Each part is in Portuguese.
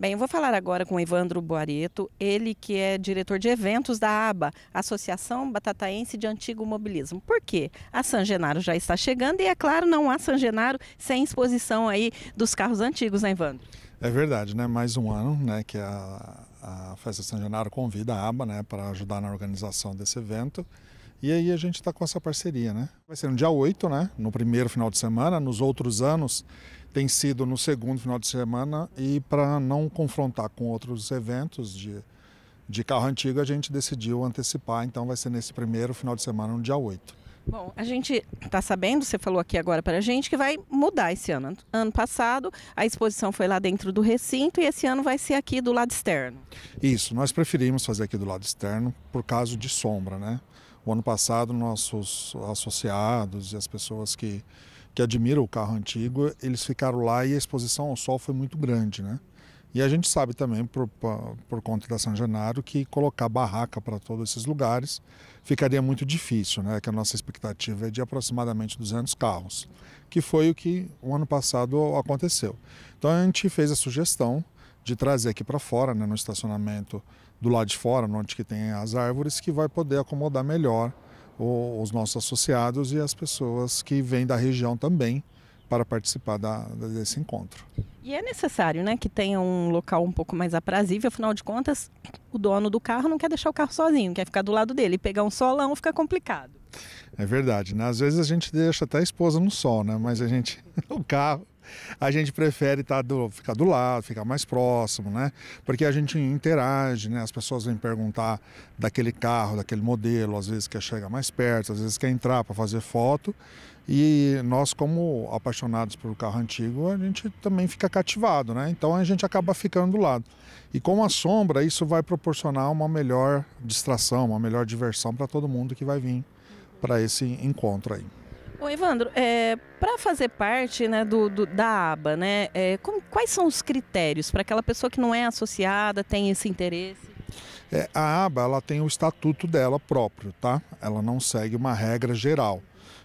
Bem, eu vou falar agora com Evandro Boareto, ele que é diretor de eventos da ABA, Associação Batataense de Antigo Mobilismo. Por quê? A San Genaro já está chegando e, é claro, não há San Genaro sem exposição aí dos carros antigos, né, Evandro? É verdade, né? Mais um ano, né, que a, a Festa San Genaro convida a ABA, né, para ajudar na organização desse evento. E aí a gente está com essa parceria, né? Vai ser no dia 8, né? No primeiro final de semana. Nos outros anos tem sido no segundo final de semana. E para não confrontar com outros eventos de, de carro antigo, a gente decidiu antecipar. Então vai ser nesse primeiro final de semana, no dia 8. Bom, a gente está sabendo, você falou aqui agora para a gente, que vai mudar esse ano. Ano passado, a exposição foi lá dentro do recinto e esse ano vai ser aqui do lado externo. Isso, nós preferimos fazer aqui do lado externo por causa de sombra, né? O ano passado, nossos associados e as pessoas que, que admiram o carro antigo, eles ficaram lá e a exposição ao sol foi muito grande, né? E a gente sabe também, por, por conta da São Januário, que colocar barraca para todos esses lugares ficaria muito difícil, né? Que a nossa expectativa é de aproximadamente 200 carros, que foi o que o ano passado aconteceu. Então a gente fez a sugestão de trazer aqui para fora, né, no estacionamento do lado de fora, onde que tem as árvores, que vai poder acomodar melhor o, os nossos associados e as pessoas que vêm da região também para participar da, desse encontro. E é necessário, né, que tenha um local um pouco mais aprazível, afinal de contas, o dono do carro não quer deixar o carro sozinho, quer ficar do lado dele. E pegar um solão fica complicado. É verdade, né? Às vezes a gente deixa até a esposa no sol, né? Mas a gente, o carro, a gente prefere tá do, ficar do lado, ficar mais próximo, né? Porque a gente interage, né? As pessoas vêm perguntar daquele carro, daquele modelo, às vezes quer chegar mais perto, às vezes quer entrar para fazer foto. E nós, como apaixonados por carro antigo, a gente também fica cativado, né? Então a gente acaba ficando do lado. E com a sombra, isso vai proporcionar uma melhor distração, uma melhor diversão para todo mundo que vai vir para esse encontro aí. O Evandro, é, para fazer parte né, do, do da aba, né, é, como, quais são os critérios para aquela pessoa que não é associada, tem esse interesse? É, a aba ela tem o estatuto dela próprio, tá? Ela não segue uma regra geral.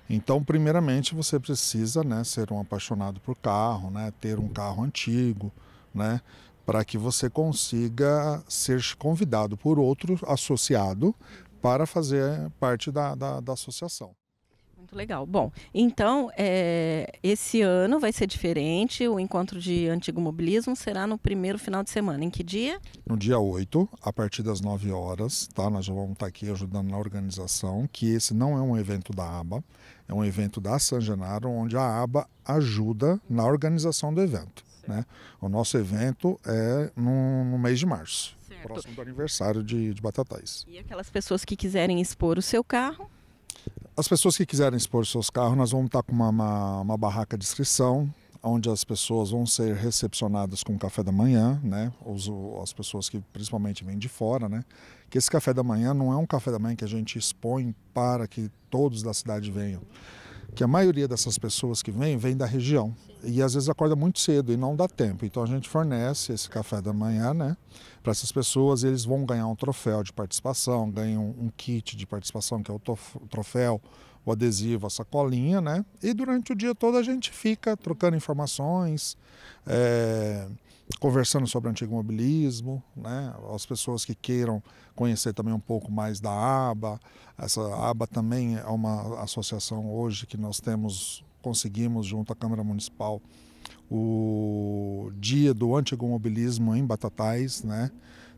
Então, primeiramente, você precisa né, ser um apaixonado por carro, né, ter um carro antigo, né, para que você consiga ser convidado por outro associado para fazer parte da, da, da associação. Muito legal. Bom, então é, esse ano vai ser diferente. O encontro de antigo mobilismo será no primeiro final de semana. Em que dia? No dia 8, a partir das 9 horas, tá? Nós já vamos estar tá aqui ajudando na organização, que esse não é um evento da ABA, é um evento da San Genaro, onde a ABA ajuda na organização do evento. Né? O nosso evento é no, no mês de março, certo. próximo do aniversário de, de Batatais. E aquelas pessoas que quiserem expor o seu carro, as pessoas que quiserem expor seus carros, nós vamos estar com uma, uma, uma barraca de inscrição, onde as pessoas vão ser recepcionadas com café da manhã, né? Os, as pessoas que principalmente vêm de fora, né? Que esse café da manhã não é um café da manhã que a gente expõe para que todos da cidade venham que a maioria dessas pessoas que vêm, vem da região. E às vezes acorda muito cedo e não dá tempo. Então a gente fornece esse café da manhã né, para essas pessoas. Eles vão ganhar um troféu de participação, ganham um kit de participação, que é o troféu, o adesivo, a sacolinha. né? E durante o dia todo a gente fica trocando informações. É conversando sobre o antigo mobilismo, né? As pessoas que queiram conhecer também um pouco mais da ABA, essa ABA também é uma associação hoje que nós temos conseguimos junto à Câmara Municipal o dia do antigo mobilismo em Batatais, né?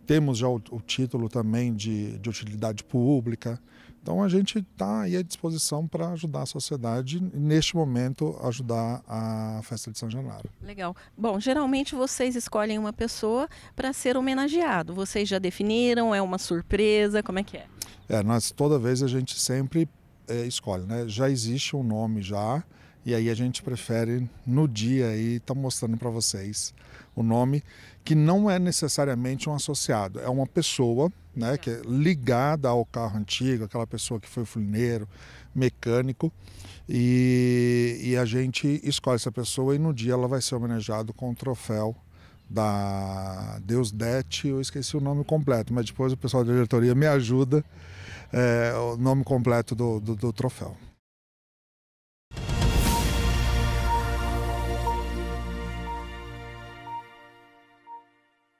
Temos já o, o título também de, de utilidade pública, então a gente está aí à disposição para ajudar a sociedade e, neste momento, ajudar a festa de São Januário. Legal. Bom, geralmente vocês escolhem uma pessoa para ser homenageado. Vocês já definiram? É uma surpresa? Como é que é? É, nós toda vez a gente sempre é, escolhe, né? Já existe um nome já e aí a gente prefere no dia aí tá mostrando para vocês o nome que não é necessariamente um associado, é uma pessoa, né, que é ligada ao carro antigo, aquela pessoa que foi fulineiro, mecânico, e, e a gente escolhe essa pessoa e no dia ela vai ser homenageada com o troféu da Dete, eu esqueci o nome completo, mas depois o pessoal da diretoria me ajuda é, o nome completo do, do, do troféu.